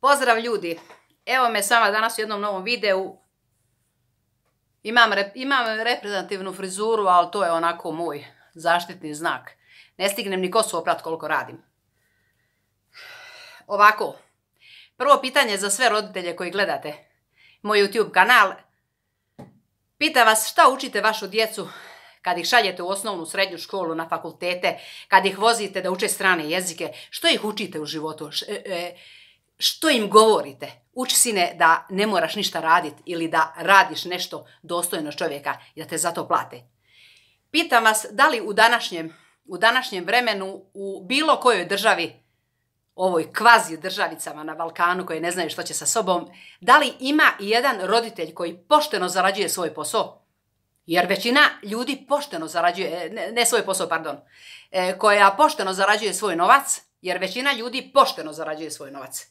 Pozdrav ljudi, evo me sama danas u jednom novom videu. Imam, reprezentativnu frizuru, ali to je onako moj zaštitni znak. Ne stignem ni kosu oprat koliko radim. Ovako, prvo pitanje za sve roditelje koji gledate moj YouTube kanal. Pita vas šta učite vašu djecu kad ih šaljete u osnovnu, srednju školu, na fakultete, kad ih vozite da uče strane jezike, što ih učite u životu? E, e, što im govorite. Uči sine da ne moraš ništa raditi ili da radiš nešto dostojno čovjeka i da te zato plate. Pitam vas da li u današnjem, vremenu u bilo kojoj državi, ovoj kvazi državicama na Balkanu koje ne znaju što će sa sobom, da li ima i jedan roditelj koji pošteno zarađuje svoj posao? Jer većina ljudi pošteno zarađuje, ne svoj posao, pardon, e, koja pošteno zarađuje svoj novac, jer većina ljudi pošteno zarađuje svoj novac.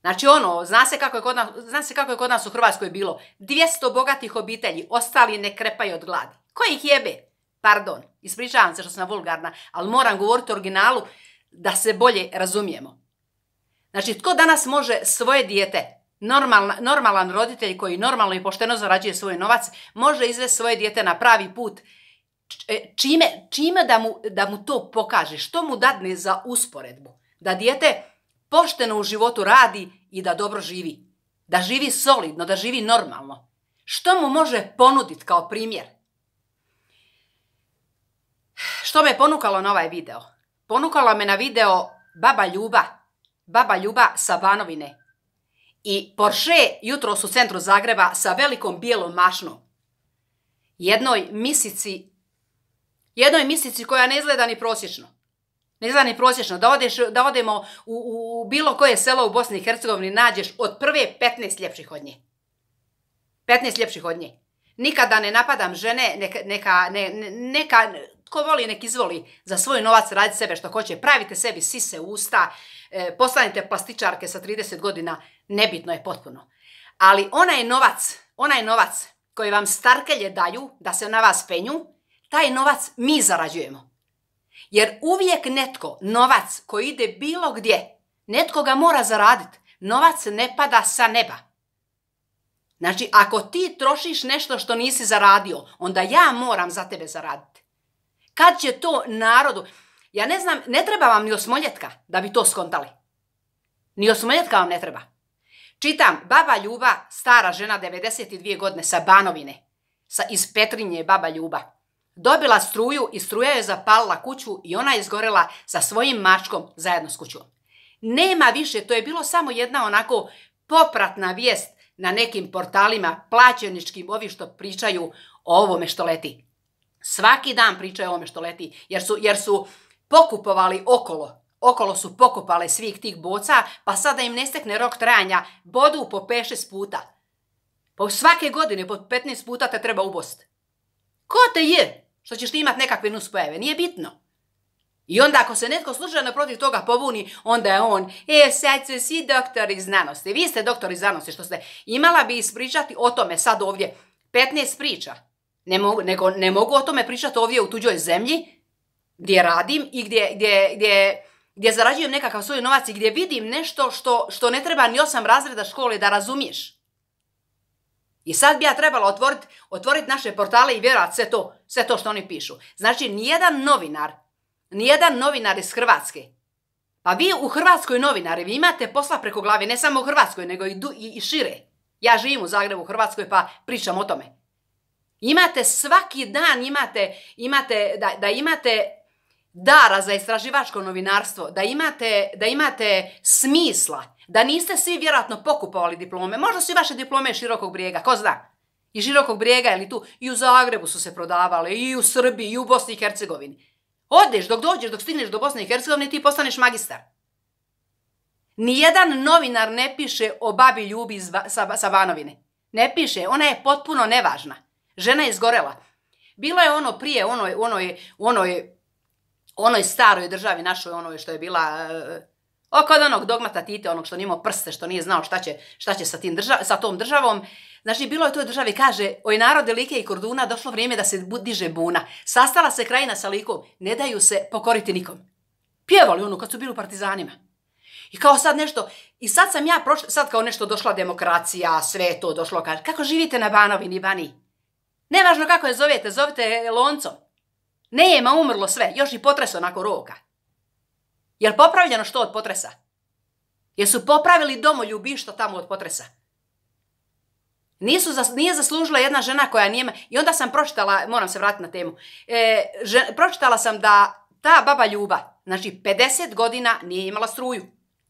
Znači ono, zna se, kako je kod nas, zna se kako je kod nas u Hrvatskoj bilo. 200 bogatih obitelji, ostali ne krepaju od gladi. Ko ih jebe? Pardon, ispričavam se što sam vulgarna, ali moram govoriti o originalu da se bolje razumijemo. Znači, tko danas može svoje dijete, normalan roditelj koji normalno i pošteno zarađuje svoj novac, može izvesti svoje dijete na pravi put, e, čime, da, mu, da mu to pokaže, što mu dadne za usporedbu. Da dijete pošteno u životu radi i da dobro živi. Da živi solidno, da živi normalno. Što mu može ponuditi kao primjer? Što me ponukalo na ovaj video? Ponukala me na video Baba Ljuba. Baba Ljuba sa Banovine. I Porsche jutros u centru Zagreba sa velikom bijelom mašnom. Jednoj misici, jednoj misici koja ne izgleda ni prosječno. Ne znam ni prosječno, da, odeš, odemo u, bilo koje selo u Bosni i Hercegovini nađeš od prve 15 ljepših od nje. 15 ljepših od nje. Nikada ne napadam žene, neka, neka, neka tko voli nek izvoli za svoj novac raditi sebe što hoće. Pravite sebi sise usta, e, postanite plastičarke sa 30 godina, nebitno je potpuno. Ali onaj novac, onaj novac koji vam starkelje daju da se na vas penju, taj novac mi zarađujemo. Jer uvijek netko, novac koji ide bilo gdje, netko ga mora zaraditi. Novac ne pada sa neba. Znači, ako ti trošiš nešto što nisi zaradio, onda ja moram za tebe zaraditi. Kad će to narodu... Ja ne znam, ne treba vam ni osmoljetka da bi to skontali. Ni osmoljetka vam ne treba. Čitam, baba Ljuba, stara žena 92 godine sa Banovine, sa, iz Petrinje baba Ljuba. Dobila struju i struja je zapalila kuću i ona je izgorela sa svojim mačkom zajedno s kućom. Nema više, to je bilo samo jedna onako popratna vijest na nekim portalima plaćeničkim, ovi što pričaju o ovome što leti. Svaki dan pričaju o ovome što leti, jer su, jer su pokupovali okolo. Okolo su pokupale svih tih boca, pa sada im nestekne rok trajanja, bodu po 5-6 puta. Pa svake godine po 15 puta te treba ubost. Ko te je što ćeš ti imat nekakve nuspojave? Nije bitno. I onda ako se netko slučajno protiv toga pobuni, onda je on, e sad se si doktori znanosti, vi ste doktori znanosti, što ste imala bi ispričati o tome sad ovdje 15 priča. Ne mogu, nego, ne mogu o tome pričati ovdje u tuđoj zemlji gdje radim i gdje, gdje, zarađujem nekakav svoj novac i gdje vidim nešto što, što ne treba ni osam razreda škole da razumiješ. I sad bi ja trebala otvoriti otvorit naše portale i vjerovati sve to, sve to što oni pišu. Znači, nijedan novinar, nijedan novinar iz Hrvatske, pa vi u Hrvatskoj novinari, vi imate posla preko glave, ne samo u Hrvatskoj, nego i, du, i, i šire. Ja živim u Zagrebu, u Hrvatskoj, pa pričam o tome. Imate svaki dan, imate, imate da imate dara za istraživačko novinarstvo, da imate, da imate smisla, da niste svi vjerojatno pokupovali diplome. Možda su i vaše diplome širokog brijega, ko zna? I širokog brijega, ili tu, i u Zagrebu su se prodavale, i u Srbiji, i u Bosni i Hercegovini. Odeš dok dođeš, dok stigneš do Bosne i Hercegovine, ti postaneš magistar. Nijedan novinar ne piše o babi Ljubi sa, vanovine. Ne piše, ona je potpuno nevažna. Žena je izgorela. Bilo je ono prije, ono je, ono onoj staroj državi našoj, onoj što je bila oko e, kod onog dogmata Tite, onog što nije imao prste, što nije znao šta će, sa, tom državom. Znači, bilo je toj državi, kaže, oj narode Like i Korduna, došlo vrijeme da se diže buna. Sastala se krajina sa Likom, ne daju se pokoriti nikom. Pjevali ono kad su bili u partizanima. I kao sad nešto, i sad sam ja prošla, sad kao nešto došla demokracija, sve to došlo, kaže, kako živite na Banovini, Bani? Nevažno kako je zovete, zovete loncom. Nema, umrlo sve, još i potres onako roka. Jel popravljeno što od potresa? su popravili domoljubi što tamo od potresa? nije zaslužila jedna žena koja nije... I onda sam pročitala, moram se vratiti na temu, e, pročitala sam da ta baba Ljuba, znači 50 godina nije imala struju.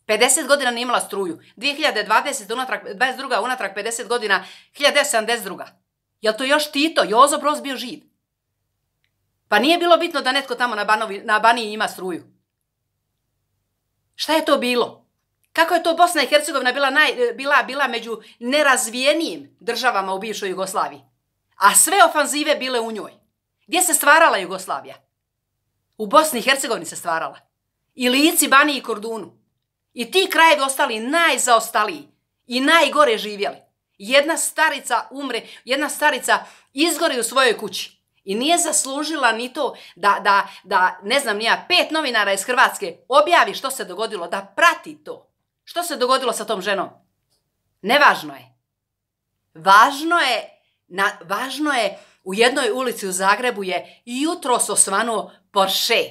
50 godina nije imala struju. 2020, unatrag, 22. unatrag 50 godina, 1972. Jel to još Tito, Jozo Broz bio živ? Pa nije bilo bitno da netko tamo na, na Baniji ima struju. Šta je to bilo? Kako je to Bosna i Hercegovina bila, među nerazvijenijim državama u bivšoj Jugoslaviji? A sve ofanzive bile u njoj. Gdje se stvarala Jugoslavija? U Bosni i Hercegovini se stvarala. I Lici, Baniji i Kordunu. I ti krajevi ostali najzaostaliji i najgore živjeli. Jedna starica umre, jedna starica izgori u svojoj kući. I nije zaslužila ni to da, ne znam nija, pet novinara iz Hrvatske objavi što se dogodilo, da prati to. Što se dogodilo sa tom ženom? Nevažno je. Važno je, na, važno je, u jednoj ulici u Zagrebu je jutros osvanuo Porsche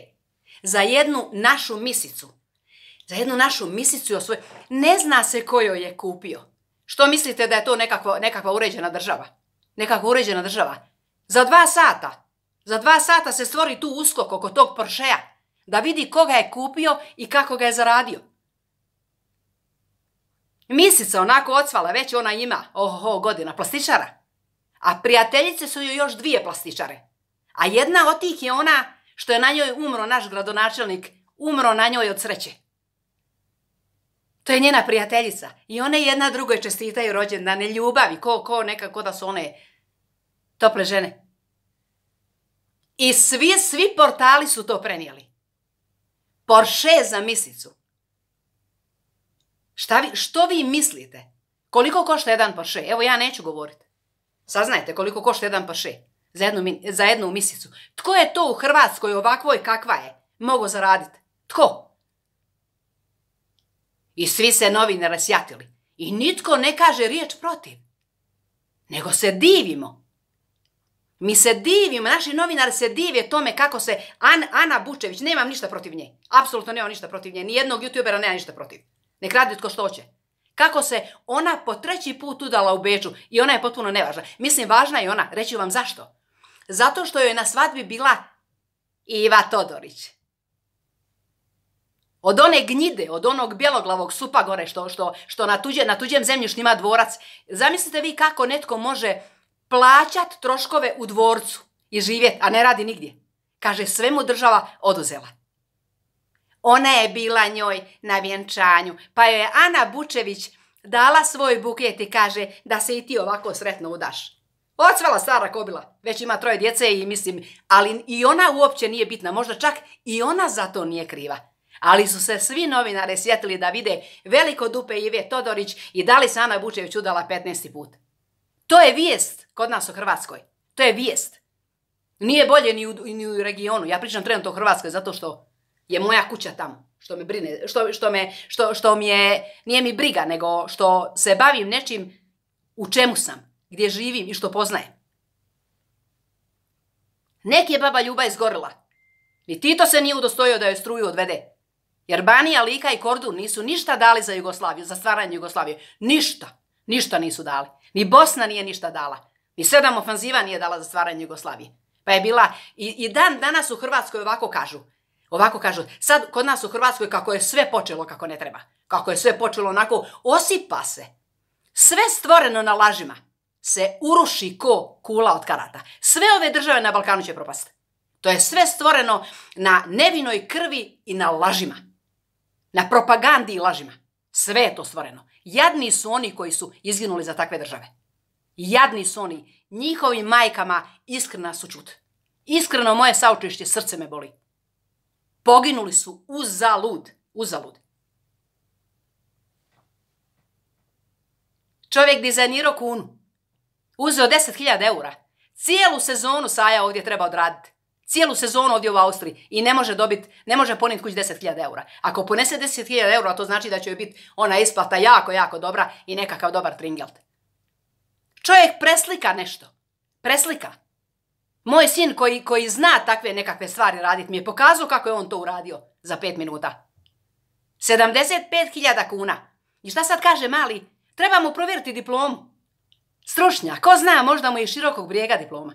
za jednu našu misicu. Za jednu našu misicu osvoj... Ne zna se kojoj je kupio. Što mislite da je to nekakva uređena država? Nekakva uređena država. Za dva sata. Za dva sata se stvori tu uskok oko tog Porschea. Da vidi koga je kupio i kako ga je zaradio. Misica onako ocvala, već ona ima, oho, godina, plastičara. A prijateljice su joj još dvije plastičare. A jedna od tih je ona što je na njoj umro naš gradonačelnik, umro na njoj od sreće. To je njena prijateljica i one jedna drugoj čestitaju rođendane ljubavi, ko, ko nekako da su one tople žene. I svi, svi portali su to prenijeli. Porsche za misicu. Šta vi, što vi mislite? Koliko košta jedan Porsche? Evo ja neću govoriti. Saznajte koliko košta jedan Porsche za jednu, za jednu misicu. Tko je to u Hrvatskoj ovakvoj kakva je? Mogu zaraditi. Tko? I svi se novine rasjatili. I nitko ne kaže riječ protiv. Nego se divimo. Mi se divimo, naši novinari se divje tome kako se Ana Bučević, nemam ništa protiv nje. Apsolutno nemam ništa protiv nje. Nijednog youtubera nemam ništa protiv. Nek radi tko što hoće. Kako se ona po treći put udala u Beču i ona je potpuno nevažna. Mislim, važna je ona. Reći vam zašto. Zato što je na svadbi bila Iva Todorić. Od one gnjide, od onog bjeloglavog supagore što, što, što na, na tuđem zemljištima ima dvorac. Zamislite vi kako netko može plaćat troškove u dvorcu i živjet, a ne radi nigdje. Kaže, sve mu država oduzela. Ona je bila njoj na vjenčanju, pa joj je Ana Bučević dala svoj buket i kaže da se i ti ovako sretno udaš. Ocvela stara kobila, već ima troje djece i mislim, ali i ona uopće nije bitna, možda čak i ona za to nije kriva. Ali su se svi novinare sjetili da vide veliko dupe Ive Todorić i da li se Ana Bučević udala 15. put. To je vijest kod nas u Hrvatskoj. To je vijest. Nije bolje ni u, ni u regionu. Ja pričam trenutno o Hrvatskoj zato što je moja kuća tamo. Što me brine, što, što me, što, što mi je, nije mi briga, nego što se bavim nečim u čemu sam, gdje živim i što poznajem. Nek je baba Ljuba izgorila. Ni Tito se nije udostojio da joj struju odvede. Jer Banija, Lika i Kordun nisu ništa dali za Jugoslaviju, za stvaranje Jugoslavije. Ništa. Ništa nisu dali. Ni Bosna nije ništa dala. Ni sedam ofanziva nije dala za stvaranje Jugoslavije. Pa je bila, i, dan danas u Hrvatskoj ovako kažu, Ovako kažu, sad kod nas u Hrvatskoj kako je sve počelo kako ne treba. Kako je sve počelo onako, osipa se. Sve stvoreno na lažima se uruši ko kula od karata. Sve ove države na Balkanu će propasti. To je sve stvoreno na nevinoj krvi i na lažima. Na propagandi i lažima. Sve je to stvoreno. Jadni su oni koji su izginuli za takve države. Jadni su oni. Njihovim majkama iskrena su čut. Iskreno moje saučešće srce me boli. Poginuli su uzalud. Uzalud. Čovjek dizajnirao kunu. Uzeo 10.000 eura. Cijelu sezonu Saja ovdje treba odraditi cijelu sezonu ovdje u Austriji i ne može dobiti, ne može poniti kući 10.000 eura. Ako ponese 10.000 eura, to znači da će joj biti ona isplata jako, jako dobra i nekakav dobar tringelt. Čovjek preslika nešto. Preslika. Moj sin koji, zna takve nekakve stvari raditi mi je pokazao kako je on to uradio za 5 minuta. 75.000 kuna. I šta sad kaže mali? Treba mu provjeriti diplomu. Stručnja, ko zna, možda mu je širokog brijega diploma.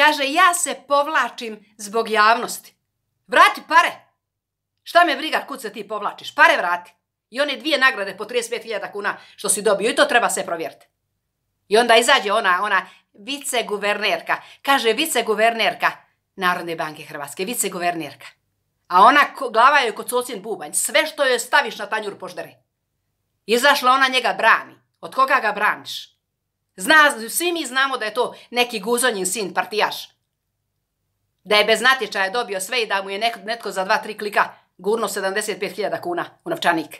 Kaže, ja se povlačim zbog javnosti. Vrati pare! Šta me briga kud se ti povlačiš? Pare vrati. I one dvije nagrade po 35.000 kuna što si dobio i to treba se provjeriti. I onda izađe ona, ona viceguvernerka. Kaže viceguvernerka Narodne banke Hrvatske, viceguvernerka. A ona glava je kod socijen bubanj. Sve što joj staviš na tanjur poždere. Izašla ona njega brani. Od koga ga braniš? Zna, svi mi znamo da je to neki guzonjin sin, partijaš. Da je bez natječaja dobio sve i da mu je netko, za dva, tri klika gurno 75.000 kuna u novčanik.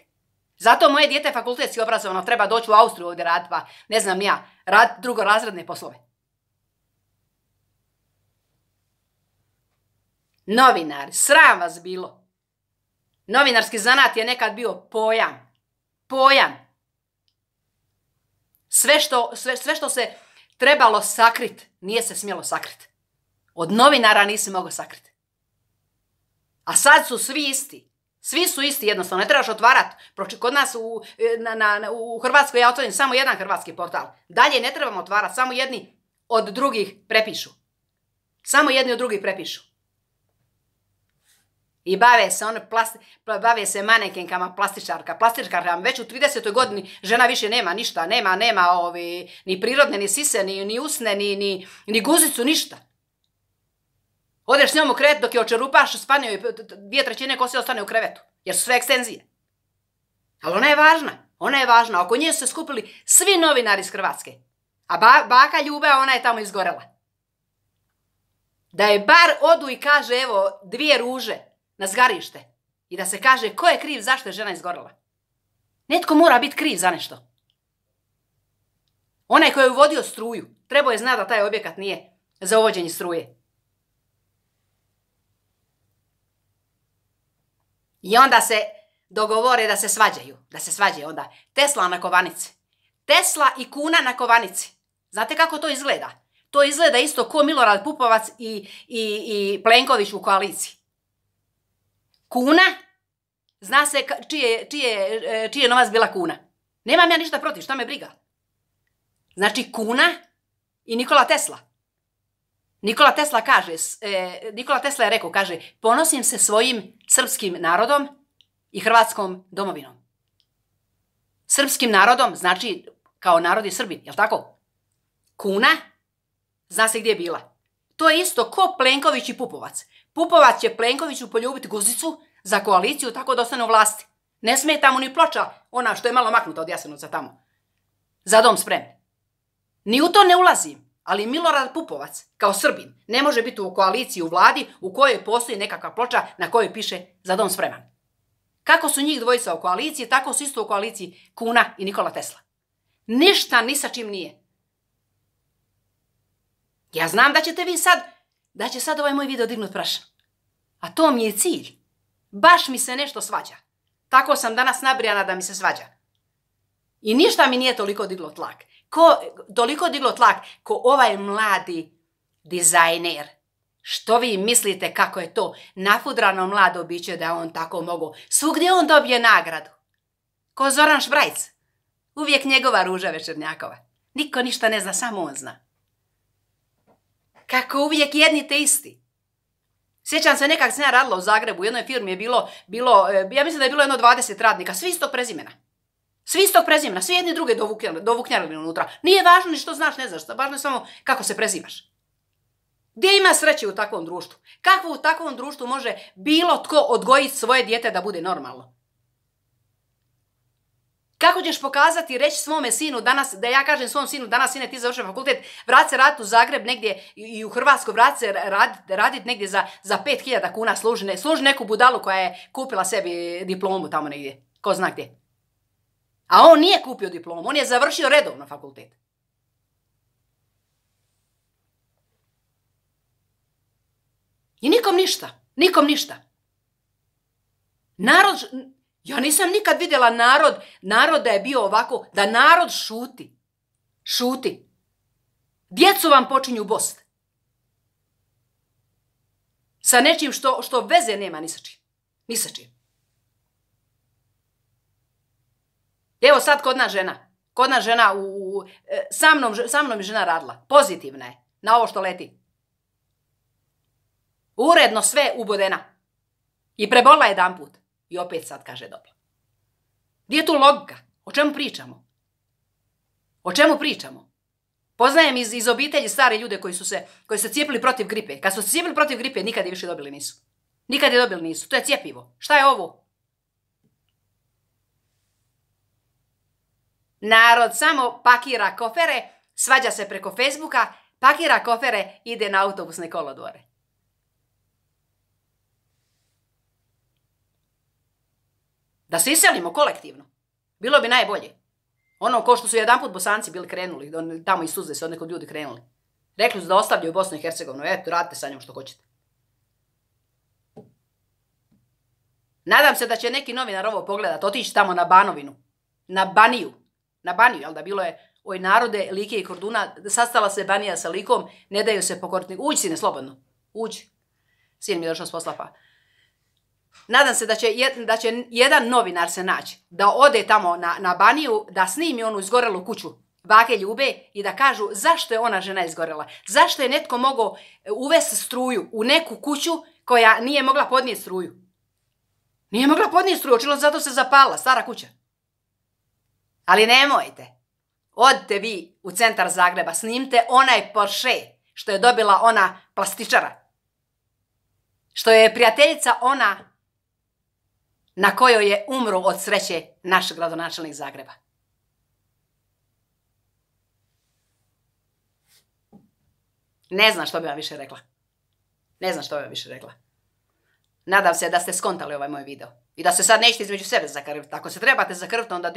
Zato moje dijete fakultetski obrazovano treba doći u Austriju ovdje raditi, pa ne znam ja, rad drugorazredne poslove. Novinar, sram vas bilo. Novinarski zanat je nekad bio pojam. Pojam. Sve što, sve, sve što se trebalo sakrit, nije se smjelo sakrit. Od novinara nisi mogao sakriti. A sad su svi isti. Svi su isti jednostavno, ne trebaš otvarati. Kod nas u, e, na, na, u Hrvatskoj ja otvorim samo jedan hrvatski portal. Dalje ne trebamo otvarati, samo jedni od drugih prepišu. Samo jedni od drugih prepišu. I bave se one bave se manekenkama plastičarka. Plastičarka već u 30. godini žena više nema ništa, nema nema ovi ni prirodne ni sise ni usne ni guzicu ništa. Odeš s njom u krevet dok je očerupaš, spanio i dvije trećine kose ostane u krevetu. Jer su sve ekstenzije. Ali ona je važna. Ona je važna. Oko nje su se skupili svi novinari iz Hrvatske. A baka Ljube, ona je tamo izgorela. Da je bar odu i kaže, evo, dvije ruže, na zgarište i da se kaže ko je kriv zašto je žena izgorila. Netko mora biti kriv za nešto. Onaj koji je uvodio struju, trebao je znati da taj objekat nije za uvođenje struje. I onda se dogovore da se svađaju. Da se svađaju onda. Tesla na kovanici. Tesla i kuna na kovanici. Znate kako to izgleda? To izgleda isto ko Milorad Pupovac i, i Plenković u koaliciji. Kuna? Zna se čije, e, je novac bila kuna. Nemam ja ništa protiv, što me briga. Znači kuna i Nikola Tesla. Nikola Tesla kaže, e, Nikola Tesla je rekao, kaže, ponosim se svojim srpskim narodom i hrvatskom domovinom. Srpskim narodom, znači kao narod i Srbin, jel tako? Kuna, zna se gdje je bila. To je isto ko Plenković i Pupovac. Pupovac će Plenkoviću poljubiti guzicu za koaliciju tako da ostane u vlasti. Ne smeta tamo ni ploča, ona što je malo maknuta od za tamo. Za dom spremni. Ni u to ne ulazim, ali Milorad Pupovac, kao Srbin, ne može biti u koaliciji u vladi u kojoj postoji nekakva ploča na kojoj piše za dom spreman. Kako su njih dvojica u koaliciji, tako su isto u koaliciji Kuna i Nikola Tesla. Ništa ni sa čim nije. Ja znam da ćete vi sad da će sad ovaj moj video dignut prašan. A to mi je cilj. Baš mi se nešto svađa. Tako sam danas nabrijana da mi se svađa. I ništa mi nije toliko diglo tlak. Ko, toliko diglo tlak ko ovaj mladi dizajner. Što vi mislite kako je to nafudrano mlado biće da on tako mogu? Svugdje on dobije nagradu. Ko Zoran Šbrajc. Uvijek njegova ruža večernjakova. Niko ništa ne zna, samo on zna kako uvijek jedni te isti. Sjećam se nekak sam ja radila u Zagrebu, u jednoj firmi je bilo, bilo, e, ja mislim da je bilo jedno 20 radnika, svi istog prezimena. Svi istog prezimena, svi jedni druge dovuknjali unutra. Nije važno ni što znaš, ne znaš, važno je samo kako se prezimaš. Gdje ima sreće u takvom društvu? Kako u takvom društvu može bilo tko odgojiti svoje dijete da bude normalno? Kako ćeš pokazati i reći svome sinu danas, da ja kažem svom sinu danas sine ti završio fakultet, vrat se raditi u Zagreb negdje i u Hrvatsku, vrati se raditi radit negdje za, za 5000 kuna služi, služi neku budalu koja je kupila sebi diplomu tamo negdje, ko zna gdje. A on nije kupio diplomu, on je završio redovno fakultet. I nikom ništa, nikom ništa. Narod, ja nisam nikad vidjela narod, narod da je bio ovako, da narod šuti. Šuti. Djecu vam počinju bost. Sa nečim što, što veze nema ni sa čim. Ni sa čim. Evo sad kod nas žena. Kod žena u, e, sa, mnom, sa mnom je žena radila. Pozitivna je. Na ovo što leti. Uredno sve ubodena. I prebola jedan put. I opet sad kaže dobro. Gdje je tu logika? O čemu pričamo? O čemu pričamo? Poznajem iz, obitelji stare ljude koji su se, koji su se cijepili protiv gripe. Kad su se cijepili protiv gripe, nikad je više dobili nisu. Nikad je dobili nisu. To je cijepivo. Šta je ovo? Narod samo pakira kofere, svađa se preko Facebooka, pakira kofere, ide na autobusne kolodvore. Da se iselimo kolektivno. Bilo bi najbolje. Ono ko što su jedanput bosanci bili krenuli, tamo i Suze se od nekog ljudi krenuli. Rekli su da ostavljaju Bosnu i Hercegovinu, eto, radite sa njom što hoćete. Nadam se da će neki novinar ovo pogledat, otići tamo na Banovinu, na Baniju, na Baniju, jel da bilo je oj narode, Like i Korduna, sastala se Banija sa Likom, ne daju se pokortni, uđi sine, slobodno, uđi. Sin mi je došao s posla pa Nadam se da će, da će jedan novinar se naći, da ode tamo na, na baniju, da snimi onu izgorelu kuću bake Ljube i da kažu zašto je ona žena izgorela, zašto je netko mogao e, uvesti struju u neku kuću koja nije mogla podnijeti struju. Nije mogla podnijeti struju, očilo zato se zapala, stara kuća. Ali nemojte, odite vi u centar Zagreba, snimte onaj Porsche što je dobila ona plastičara. Što je prijateljica ona na kojoj je umro od sreće naš gradonačelnik Zagreba. Ne znam što bi vam više rekla. Ne znam što bi vam više rekla. Nadam se da ste skontali ovaj moj video. I da se sad nećete između sebe zakrviti. Ako se trebate zakrviti, onda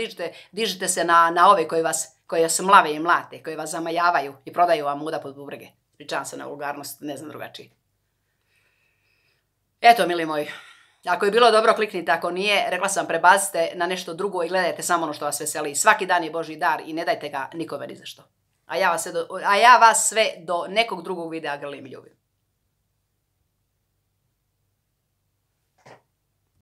dižite, se na, ove koji vas, koji vas mlave i mlate, koji vas zamajavaju i prodaju vam muda pod bubrege. Pričavam se na vulgarnost, ne znam drugačije. Eto, mili moji, ako je bilo dobro, kliknite. Ako nije, rekla sam, prebazite na nešto drugo i gledajte samo ono što vas veseli. Svaki dan je Boži dar i ne dajte ga nikome ni za što. A ja vas sve do, nekog drugog videa grlim ljubim.